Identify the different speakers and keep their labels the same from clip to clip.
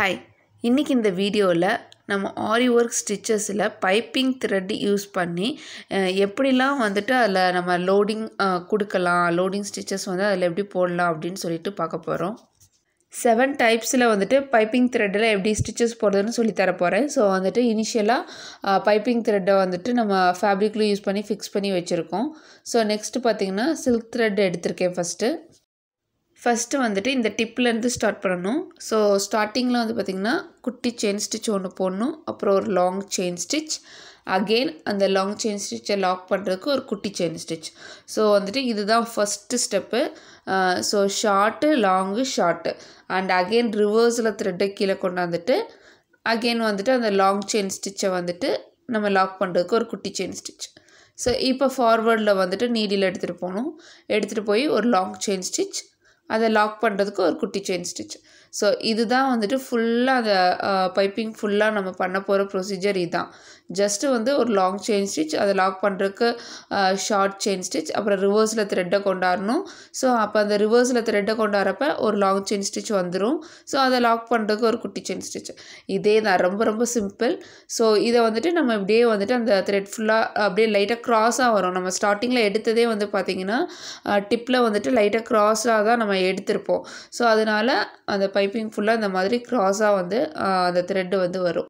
Speaker 1: hi இன்றைக்கி இந்த வீடியோவில் நம்ம ஆரி ஒர்க் ஸ்டிச்சஸில் பைப்பிங் த்ரெட் யூஸ் பண்ணி எப்படிலாம் வந்துட்டு அதில் நம்ம லோடிங் கொடுக்கலாம் லோடிங் ஸ்டிச்சஸ் வந்து அதில் எப்படி போடலாம் அப்படின்னு சொல்லிட்டு பார்க்க போகிறோம் செவன் டைப்ஸில் வந்துட்டு பைப்பிங் த்ரெட்டில் எப்படி ஸ்டிச்சஸ் போடுறதுன்னு சொல்லி தரப்போகிறேன் போகிறேன் ஸோ வந்துட்டு இனிஷியலாக பைப்பிங் த்ரெட்டை வந்துட்டு நம்ம ஃபேப்ரிக்கில் யூஸ் பண்ணி ஃபிக்ஸ் பண்ணி வச்சுருக்கோம் ஸோ நெக்ஸ்ட்டு பார்த்திங்கன்னா சில்க் த்ரெட் எடுத்திருக்கேன் ஃபஸ்ட்டு ஃபஸ்ட்டு வந்துட்டு இந்த டிப்லேருந்து ஸ்டார்ட் பண்ணணும் ஸோ ஸ்டார்டிங்கில் வந்து பார்த்திங்கன்னா குட்டி செயின் ஸ்டிச் ஒன்று போடணும் அப்புறம் ஒரு லாங் செயின் ஸ்டிச் அகெயின் அந்த லாங் செயின் ஸ்டிச்சை லாக் பண்ணுறதுக்கு ஒரு குட்டி செயின் ஸ்டிச் ஸோ வந்துட்டு இதுதான் first step so short long short and again ரிவர்ஸில் த்ரெட்டை கீழே கொண்டாந்துட்டு அகெயின் வந்துட்டு அந்த லாங் செயின் ஸ்டிச்சை வந்துட்டு நம்ம லாக் பண்ணுறதுக்கு ஒரு குட்டி செயின் ஸ்டிச் ஸோ இப்போ ஃபார்வேர்டில் வந்துட்டு நீடியில் எடுத்துகிட்டு போகணும் எடுத்துகிட்டு போய் ஒரு லாங் செயின் ஸ்டிச் அதை லாக் பண்ணுறதுக்கு ஒரு குட்டி செயின் ஸ்டிச் ஸோ இதுதான் வந்துட்டு ஃபுல்லாக அந்த பைப்பிங் ஃபுல்லாக நம்ம பண்ண போகிற ப்ரொசீஜர் இதுதான் ஜஸ்ட்டு வந்து ஒரு லாங் செயின் ஸ்டிச் அதை லாக் பண்ணுறதுக்கு ஷார்ட் செயின் ஸ்டிச் அப்புறம் ரிவர்ஸில் த்ரெட்டை கொண்டாடணும் ஸோ அப்போ அந்த ரிவர்ஸில் த்ரெட்டை கொண்டாடுறப்ப ஒரு லாங் செயின் ஸ்டிச் வந்துடும் ஸோ அதை லாக் பண்ணுறதுக்கு ஒரு குட்டி செயின் ஸ்டிச் இதே தான் ரொம்ப ரொம்ப சிம்பிள் ஸோ இதை வந்துட்டு நம்ம இப்படியே வந்துட்டு அந்த த்ரெட் ஃபுல்லாக அப்படியே லைட்டாக க்ராஸாக வரும் நம்ம ஸ்டார்டிங்கில் எடுத்ததே வந்து பார்த்திங்கன்னா டிப்பில் வந்துட்டு லைட்டாக க்ராஸாக தான் நம்ம எடுத்திருப்போம் ஸோ அதனால் அந்த பைப்பிங் ஃபுல்லாக இந்த மாதிரி க்ராஸாக வந்து அந்த த்ரெட்டு வந்து வரும்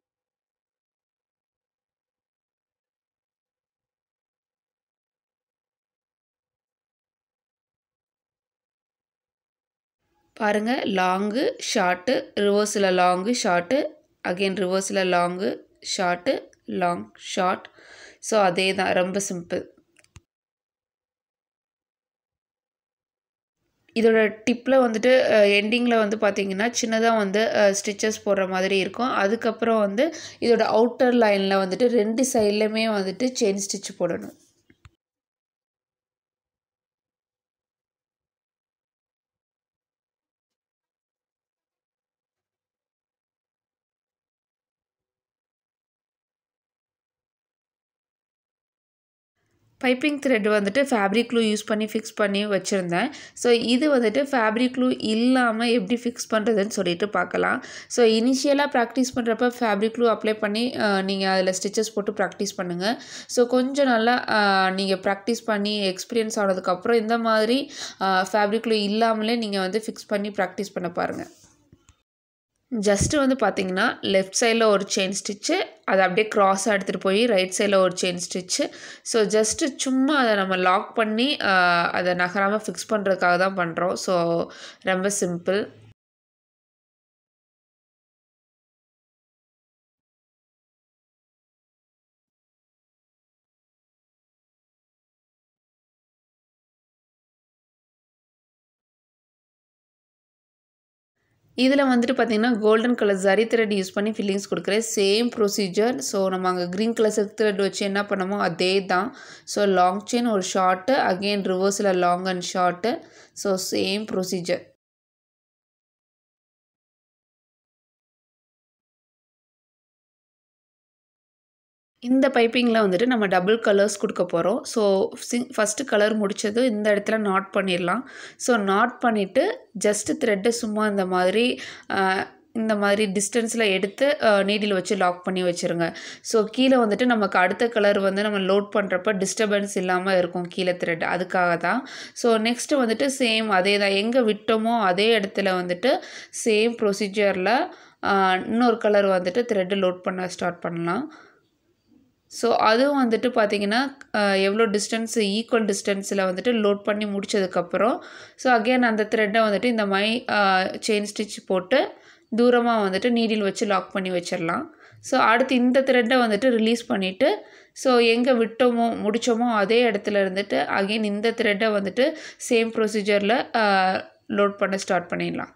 Speaker 1: பாருங்கள் லாங்கு ஷார்ட்டு ரிவர்ஸில் லாங்கு ஷார்ட்டு அகெயின் ரிவர்ஸில் long short long short so அதே தான் ரொம்ப சிம்பிள் இதோட டிப்பில் வந்துட்டு எண்டிங்கில் வந்து பார்த்திங்கன்னா சின்னதாக வந்து ஸ்டிச்சஸ் போடுற மாதிரி இருக்கும் அதுக்கப்புறம் வந்து இதோட அவுட்டர் லைனில் வந்துட்டு ரெண்டு சைட்லையுமே வந்துட்டு செயின் ஸ்டிச் போடணும் பைப்பிங் த்ரெட் வந்துட்டு ஃபேப்ரிக் க்ளூ யூஸ் பண்ணி ஃபிக்ஸ் பண்ணி வச்சுருந்தேன் ஸோ இது வந்துட்டு ஃபேப்ரிக் க்ளூ இல்லாமல் எப்படி ஃபிக்ஸ் பண்ணுறதுன்னு சொல்லிட்டு பார்க்கலாம் ஸோ இனிஷியலாக ப்ராக்டிஸ் பண்ணுறப்ப ஃபேப்ரிக் க்ளூ அப்ளை பண்ணி நீங்கள் அதில் ஸ்டிச்சஸ் போட்டு ப்ராக்டிஸ் பண்ணுங்கள் ஸோ கொஞ்சம் நல்லா நீங்கள் ப்ராக்டிஸ் பண்ணி எக்ஸ்பீரியன்ஸ் ஆனதுக்கப்புறம் இந்த மாதிரி ஃபேப்ரிக் க்ளூ இல்லாமலே நீங்கள் வந்து ஃபிக்ஸ் பண்ணி ப்ராக்டிஸ் பண்ண பாருங்கள் ஜஸ்ட்டு வந்து பார்த்திங்கன்னா லெஃப்ட் சைடில் ஒரு செயின் ஸ்டிச்சு அதை அப்படியே க்ராஸாக எடுத்துகிட்டு போய் ரைட் சைடில் ஒரு செயின் ஸ்டிச்சு ஸோ ஜஸ்ட்டு சும்மா அதை நம்ம லாக் பண்ணி அதை நகராமல் ஃபிக்ஸ் பண்ணுறதுக்காக தான் பண்ணுறோம் ஸோ ரொம்ப சிம்பிள் இதில் வந்துட்டு பார்த்திங்கன்னா golden colour zari thread use பண்ணி ஃபில்லிங்ஸ் கொடுக்குறேன் சேம் ப்ரொசீஜர் ஸோ நம்ம அங்கே க்ரீன் கலர் சில்க் த்ரெட் வச்சு என்ன பண்ணமோ அதே தான் ஸோ லாங் செயின் ஒரு ஷார்ட்டு அகெயின் ரிவர்ஸில் long and short so same procedure இந்த பைப்பிங்கில் வந்துட்டு நம்ம டபுள் கலர்ஸ் கொடுக்க போகிறோம் ஸோ சிங் ஃபஸ்ட்டு கலர் முடித்ததும் இந்த இடத்துல நாட் பண்ணிடலாம் ஸோ நாட் பண்ணிவிட்டு ஜஸ்ட்டு த்ரெட்டை சும்மா இந்த மாதிரி இந்த மாதிரி டிஸ்டன்ஸில் எடுத்து நீடில் வச்சு லாக் பண்ணி வச்சுருங்க ஸோ கீழே வந்துட்டு நமக்கு அடுத்த கலர் வந்து நம்ம லோட் பண்ணுறப்ப டிஸ்டர்பன்ஸ் இல்லாமல் இருக்கும் கீழே த்ரெட் அதுக்காக தான் ஸோ நெக்ஸ்ட்டு வந்துட்டு சேம் அதே தான் எங்கே விட்டோமோ அதே இடத்துல வந்துட்டு சேம் ப்ரொசீஜரில் இன்னொரு கலர் வந்துட்டு த்ரெட்டு லோட் பண்ண ஸ்டார்ட் பண்ணலாம் ஸோ அதுவும் வந்துட்டு பார்த்திங்கன்னா எவ்வளோ டிஸ்டன்ஸ் ஈக்குவல் டிஸ்டன்ஸில் வந்துட்டு லோட் பண்ணி முடித்ததுக்கப்புறம் ஸோ அகெயின் அந்த த்ரெட்டை வந்துட்டு இந்த மை செயின் ஸ்டிச் போட்டு தூரமாக வந்துட்டு நீடில் வச்சு லாக் பண்ணி வச்சிடலாம் ஸோ அடுத்து இந்த த்ரெட்டை வந்துட்டு ரிலீஸ் பண்ணிவிட்டு ஸோ எங்கே விட்டோமோ முடித்தோமோ அதே இடத்துல இருந்துட்டு அகெயின் இந்த த்ரெட்டை வந்துட்டு சேம் ப்ரொசீஜரில் லோட் பண்ண ஸ்டார்ட் பண்ணிடலாம்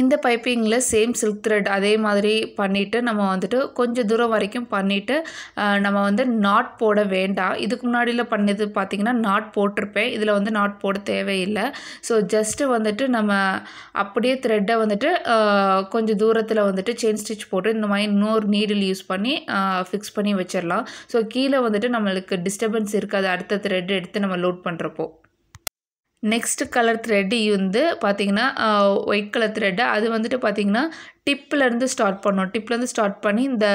Speaker 1: இந்த பைப்பிங்கில் சேம் சில்க் த்ரெட் அதே மாதிரி பண்ணிவிட்டு நம்ம வந்துட்டு கொஞ்சம் தூரம் வரைக்கும் பண்ணிவிட்டு நம்ம வந்து நாட் போட வேண்டாம் இதுக்கு முன்னாடியில் பண்ணது பார்த்திங்கன்னா நாட் போட்டிருப்பேன் இதில் வந்து நாட் போட தேவையில்லை ஸோ ஜஸ்ட்டு வந்துட்டு நம்ம அப்படியே த்ரெட்டை வந்துட்டு கொஞ்சம் தூரத்தில் வந்துட்டு செயின் ஸ்டிச் போட்டு இந்த மாதிரி இன்னொரு நீடில் யூஸ் பண்ணி ஃபிக்ஸ் பண்ணி வச்சிடலாம் ஸோ கீழே வந்துட்டு நம்மளுக்கு டிஸ்டர்பன்ஸ் இருக்காது அடுத்த த்ரெட் எடுத்து நம்ம லோட் பண்ணுறப்போ நெக்ஸ்ட் கலர் த்ரெட்டு வந்து பார்த்திங்கன்னா ஒயிட் கலர் த்ரெட்டு அது வந்துட்டு பார்த்திங்கன்னா டிப்லேருந்து ஸ்டார்ட் பண்ணோம் டிப்லேருந்து ஸ்டார்ட் பண்ணி இந்த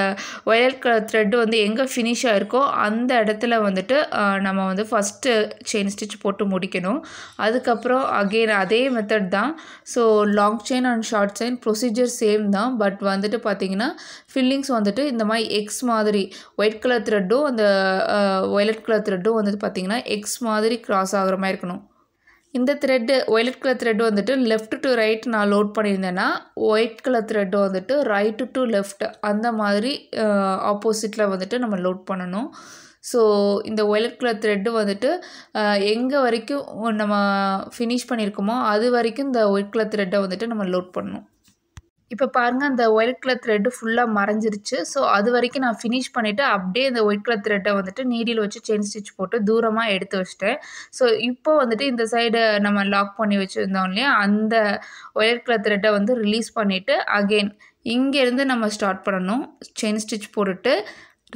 Speaker 1: ஒயர் கலர் த்ரெட்டு வந்து எங்கே ஃபினிஷ் ஆகிருக்கோ அந்த இடத்துல வந்துட்டு நம்ம வந்து ஃபஸ்ட்டு செயின் ஸ்டிச் போட்டு முடிக்கணும் அதுக்கப்புறம் அகெயின் அதே மெத்தட் தான் so long chain and short chain procedure same தான் பட் வந்துட்டு பார்த்திங்கன்னா ஃபில்லிங்ஸ் வந்துட்டு இந்த மாதிரி எக்ஸ் மாதிரி ஒயிட் கலர் த்ரெட்டும் அந்த ஒயலட் கலர் த்ரெட்டும் வந்துட்டு பார்த்திங்கன்னா எக்ஸ் மாதிரி க்ராஸ் ஆகிற மாதிரி இருக்கணும் இந்த த்ரெட்டு ஒயிலட் கலர் த்ரெட்டு வந்துட்டு லெஃப்ட் டு ரைட் நான் லோட் பண்ணியிருந்தேன்னா ஒயிட் கலர் த்ரெட்டு வந்துட்டு ரைட்டு டு லெஃப்ட் அந்த மாதிரி ஆப்போசிட்டில் வந்துட்டு நம்ம லோட் பண்ணணும் ஸோ இந்த ஒயிலட் கலர் த்ரெட்டு வந்துட்டு எங்கே வரைக்கும் நம்ம ஃபினிஷ் பண்ணியிருக்கோமோ அது வரைக்கும் இந்த ஒயிட் கலர் த்ரெட்டை வந்துட்டு நம்ம லோட் பண்ணணும் இப்போ பாருங்கள் அந்த ஒயிட் கலர் த்ரெட்டு ஃபுல்லாக மறைஞ்சிருச்சு ஸோ அது வரைக்கும் நான் ஃபினிஷ் பண்ணிவிட்டு அப்படியே இந்த ஒயிட் கலர் த்ரெட்டை வந்துட்டு நீடியில் வச்சு செயின் ஸ்டிச் போட்டு தூரமாக எடுத்து வச்சிட்டேன் ஸோ இப்போ வந்துட்டு இந்த சைடு நம்ம லாக் பண்ணி வச்சுருந்தோம் இல்லையா அந்த ஒயிட் கலர் த்ரெட்டை வந்து ரிலீஸ் பண்ணிவிட்டு அகெயின் இங்கேருந்து நம்ம ஸ்டார்ட் பண்ணணும் செயின் ஸ்டிச் போட்டுட்டு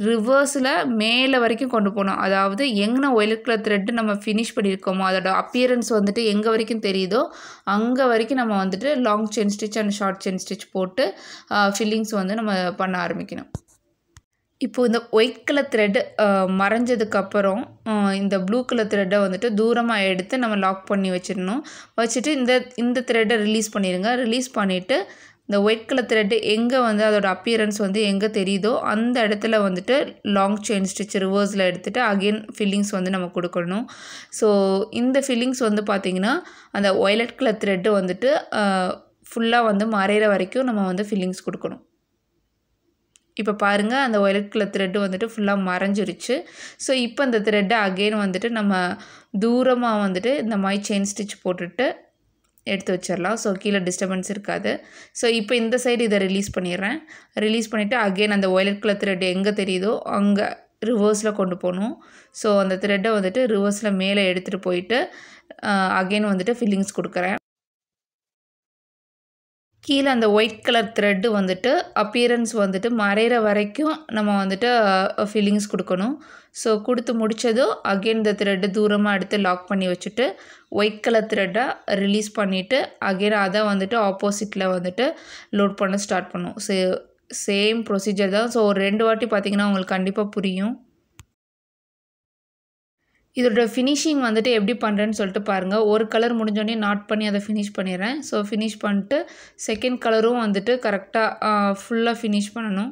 Speaker 1: ரிவர்ஸில் மேலே வரைக்கும் கொண்டு போகணும் அதாவது எங்கே ஒயிலட் கலர் த்ரெட்டு நம்ம ஃபினிஷ் பண்ணியிருக்கோமோ அதோட அப்பியரன்ஸ் வந்துட்டு எங்கே வரைக்கும் தெரியுதோ அங்கே வரைக்கும் நம்ம வந்துட்டு long chain stitch and short chain stitch போட்டு ஃபில்லிங்ஸ் வந்து நம்ம பண்ண ஆரம்பிக்கணும் இப்போது இந்த ஒயிட் கலர் த்ரெட்டு மறைஞ்சதுக்கப்புறம் இந்த ப்ளூ கலர் த்ரெட்டை வந்துட்டு தூரமாக எடுத்து நம்ம லாக் பண்ணி வச்சிடணும் வச்சுட்டு இந்த இந்த த்ரெட்டை ரிலீஸ் பண்ணிடுங்க ரிலீஸ் பண்ணிவிட்டு இந்த ஒயிட் கலர் த்ரெட்டு எங்கே வந்து அதோடய அப்பியரன்ஸ் வந்து எங்கே தெரியுதோ அந்த இடத்துல வந்துட்டு லாங் செயின் ஸ்டிச் ரிவர்ஸில் எடுத்துகிட்டு அகெயின் ஃபில்லிங்ஸ் வந்து நம்ம கொடுக்கணும் ஸோ இந்த ஃபில்லிங்ஸ் வந்து பார்த்திங்கன்னா அந்த ஒயலட் கலர் த்ரெட்டு வந்துட்டு ஃபுல்லாக வந்து மறையிற வரைக்கும் நம்ம வந்து ஃபில்லிங்ஸ் கொடுக்கணும் இப்போ பாருங்கள் அந்த ஒயிலட் கலர் த்ரெட்டு வந்துட்டு ஃபுல்லாக மறைஞ்சிருச்சு ஸோ இப்போ அந்த த்ரெட்டை அகெயின் வந்துட்டு நம்ம தூரமாக வந்துட்டு இந்த மாதிரி செயின் ஸ்டிச் போட்டுட்டு எடுத்து வச்சிடலாம் ஸோ கீழே டிஸ்டர்பன்ஸ் இருக்காது ஸோ இப்போ இந்த சைடு இதை ரிலீஸ் பண்ணிடுறேன் ரிலீஸ் பண்ணிவிட்டு அகெயின் அந்த ஒயலட் கலர் த்ரெட் எங்கே தெரியுதோ அங்கே ரிவர்ஸில் கொண்டு போகணும் ஸோ அந்த த்ரெட்டை வந்துட்டு ரிவர்ஸில் மேலே எடுத்துகிட்டு போயிட்டு அகெயின் வந்துட்டு ஃபில்லிங்ஸ் கொடுக்குறேன் கீழே அந்த ஒயிட் கலர் த்ரெட்டு வந்துட்டு அப்பியரன்ஸ் வந்துட்டு மறைகிற வரைக்கும் நம்ம வந்துட்டு ஃபீலிங்ஸ் கொடுக்கணும் ஸோ கொடுத்து முடித்ததும் அகெயின் இந்த த்ரெட்டு தூரமாக எடுத்து லாக் பண்ணி வச்சுட்டு ஒயிட் கலர் த்ரெட்டை ரிலீஸ் பண்ணிவிட்டு அகெயின் அதை வந்துட்டு ஆப்போசிட்டில் வந்துட்டு லோட் பண்ண ஸ்டார்ட் பண்ணும் சே சேம் ப்ரொசீஜர் தான் ஸோ ஒரு ரெண்டு வாட்டி பார்த்திங்கன்னா உங்களுக்கு கண்டிப்பாக புரியும் இதோட ஃபினிஷிங் வந்துட்டு எப்படி பண்ணுறேன்னு சொல்லிட்டு பாருங்கள் ஒரு கலர் முடிஞ்சோடனே நாட் பண்ணி அதை ஃபினிஷ் பண்ணிடுறேன் ஸோ ஃபினிஷ் பண்ணிட்டு செகண்ட் கலரும் வந்துட்டு கரெக்டாக ஃபுல்லாக ஃபினிஷ் பண்ணணும்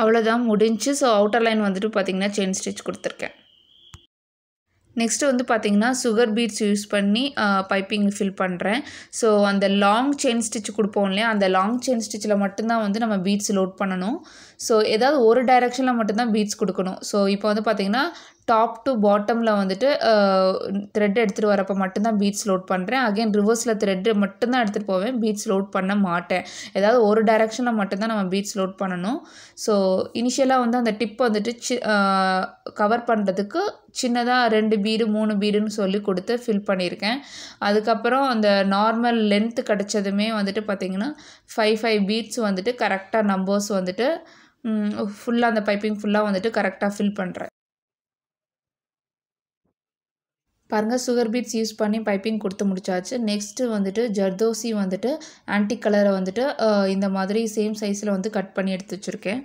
Speaker 1: அவ்வளோதான் முடிஞ்சு ஸோ அவுட்டர் லைன் வந்துட்டு பார்த்திங்கன்னா செயின் ஸ்டிச் கொடுத்துருக்கேன் நெக்ஸ்ட்டு வந்து பார்த்திங்கன்னா சுகர் பீட்ஸ் யூஸ் பண்ணி பைப்பிங் ஃபில் பண்ணுறேன் ஸோ அந்த லாங் செயின் ஸ்டிச் கொடுப்போம் இல்லையா அந்த லாங் செயின் ஸ்டிச்சில் மட்டும்தான் வந்து நம்ம பீட்ஸ் லோட் பண்ணணும் ஸோ ஏதாவது ஒரு டைரக்ஷனில் மட்டும்தான் பீட்ஸ் கொடுக்கணும் ஸோ இப்போ வந்து பார்த்திங்கன்னா டாப் டு பாட்டமில் வந்துட்டு த்ரெட் எடுத்துகிட்டு வரப்போ மட்டும்தான் பீட்ஸ் லோட் பண்ணுறேன் அகைன் ரிவர்ஸில் த்ரெட்டு மட்டும்தான் எடுத்துகிட்டு போவேன் பீட்ஸ் லோட் பண்ண மாட்டேன் ஏதாவது ஒரு டைரக்ஷனில் மட்டும்தான் நம்ம பீட்ஸ் லோட் பண்ணணும் ஸோ இனிஷியலாக வந்து அந்த டிப் வந்துட்டு சி கவர் பண்ணுறதுக்கு சின்னதாக ரெண்டு பீடு மூணு பீடுன்னு சொல்லி கொடுத்து ஃபில் பண்ணியிருக்கேன் அதுக்கப்புறம் அந்த நார்மல் லென்த்து கிடச்சதுமே வந்துட்டு பார்த்திங்கன்னா ஃபைவ் ஃபைவ் பீட்ஸ் வந்துட்டு கரெக்டாக நம்பர்ஸ் வந்துட்டு ஃபுல்லாக அந்த பைப்பிங் ஃபுல்லாக வந்துட்டு கரெக்டாக ஃபில் பண்ணுறேன் பாருங்கள் சுகர் பீட்ஸ் யூஸ் பண்ணி பைப்பிங் கொடுத்து முடிச்சாச்சு நெக்ஸ்ட்டு வந்துட்டு ஜர்தோசி வந்துட்டு ஆன்டி கலரை வந்துட்டு இந்த மாதிரி சேம் சைஸில் வந்து கட் பண்ணி எடுத்து வச்சுருக்கேன்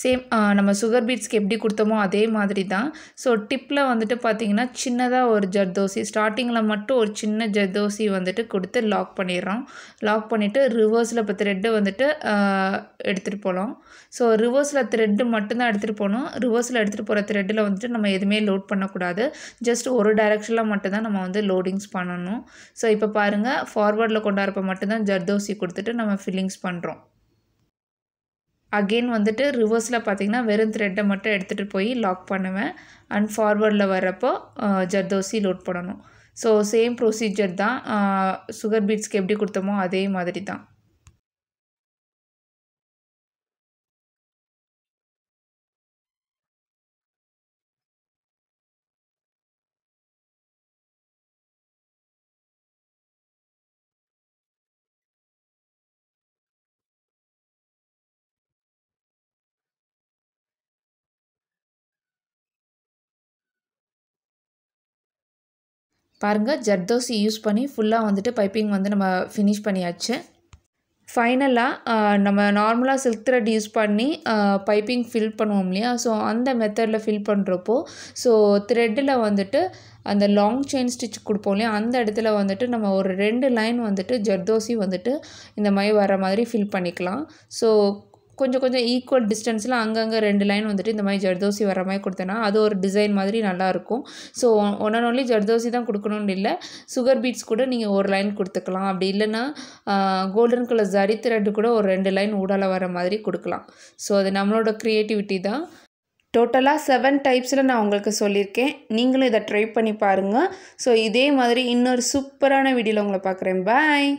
Speaker 1: சேம் நம்ம சுகர் பீட்ஸ்க்கு எப்படி கொடுத்தோமோ அதே மாதிரி தான் ஸோ டிப்பில் வந்துட்டு பார்த்திங்கன்னா சின்னதாக ஒரு ஜர்தோசி ஸ்டார்டிங்கில் மட்டும் ஒரு சின்ன ஜர்தோசி வந்துட்டு கொடுத்து லாக் பண்ணிடுறோம் லாக் பண்ணிவிட்டு ரிவர்ஸில் இப்போ த்ரெட்டு வந்துட்டு எடுத்துகிட்டு போகலாம் ஸோ ரிவர்ஸில் த்ரெட்டு மட்டும்தான் எடுத்துகிட்டு போகணும் ரிவர்ஸில் எடுத்துகிட்டு போகிற த்ரெட்டில் வந்துட்டு நம்ம எதுவுமே லோட் பண்ணக்கூடாது ஜஸ்ட் ஒரு டைரெக்ஷனில் மட்டும்தான் நம்ம வந்து லோடிங்ஸ் பண்ணணும் ஸோ இப்போ பாருங்கள் ஃபார்வர்டில் கொண்டாடுறப்ப மட்டும்தான் ஜர்தோசி கொடுத்துட்டு நம்ம ஃபில்லிங்ஸ் பண்ணுறோம் அகெயின் வந்துட்டு ரிவர்ஸில் பார்த்திங்கன்னா வெறும் த்ரெட்டை மட்டும் எடுத்துகிட்டு போய் லாக் பண்ணுவேன் அண்ட் ஃபார்வர்டில் வரப்போ ஜர்தோசி லோட் பண்ணணும் ஸோ சேம் ப்ரொசீஜர் தான் சுகர் பீட்ஸ்க்கு எப்படி கொடுத்தோமோ அதே மாதிரி தான் பாருங்கள் ஜர்தோசி யூஸ் பண்ணி ஃபுல்லாக வந்துட்டு பைப்பிங் வந்து நம்ம ஃபினிஷ் பண்ணியாச்சு ஃபைனலாக நம்ம நார்மலாக சில்க் த்ரெட் யூஸ் பண்ணி பைப்பிங் ஃபில் பண்ணுவோம் இல்லையா ஸோ அந்த மெத்தடில் ஃபில் பண்ணுறப்போ ஸோ த்ரெட்டில் வந்துட்டு அந்த லாங் செயின் ஸ்டிச் கொடுப்போம் இல்லையா அந்த இடத்துல வந்துட்டு நம்ம ஒரு ரெண்டு லைன் வந்துட்டு ஜர்தோசி வந்துட்டு இந்த மாதிரி வர மாதிரி ஃபில் பண்ணிக்கலாம் ஸோ கொஞ்சம் கொஞ்சம் ஈக்குவல் டிஸ்டன்ஸில் அங்கங்கே ரெண்டு லைன் வந்துட்டு இந்த மாதிரி ஜர்தோசி வர மாதிரி கொடுத்தேன்னா அது ஒரு டிசைன் மாதிரி நல்லாயிருக்கும் so one and only zardozi தான் கொடுக்கணும்னு இல்லை சுகர் பீட்ஸ் கூட நீங்கள் ஒரு லைன் கொடுத்துக்கலாம் அப்படி இல்லைன்னா கோல்டன் கலர் ஜரி த்ரெட்டு கூட ஒரு ரெண்டு லைன் ஊடால வர மாதிரி கொடுக்கலாம் ஸோ அது நம்மளோட க்ரியேட்டிவிட்டி தான் டோட்டலாக செவன் டைப்ஸில் நான் உங்களுக்கு சொல்லியிருக்கேன் நீங்களும் இதை ட்ரை பண்ணி பாருங்கள் ஸோ இதே மாதிரி இன்னொரு சூப்பரான வீடியோவில் உங்களை பார்க்குறேன் பாய்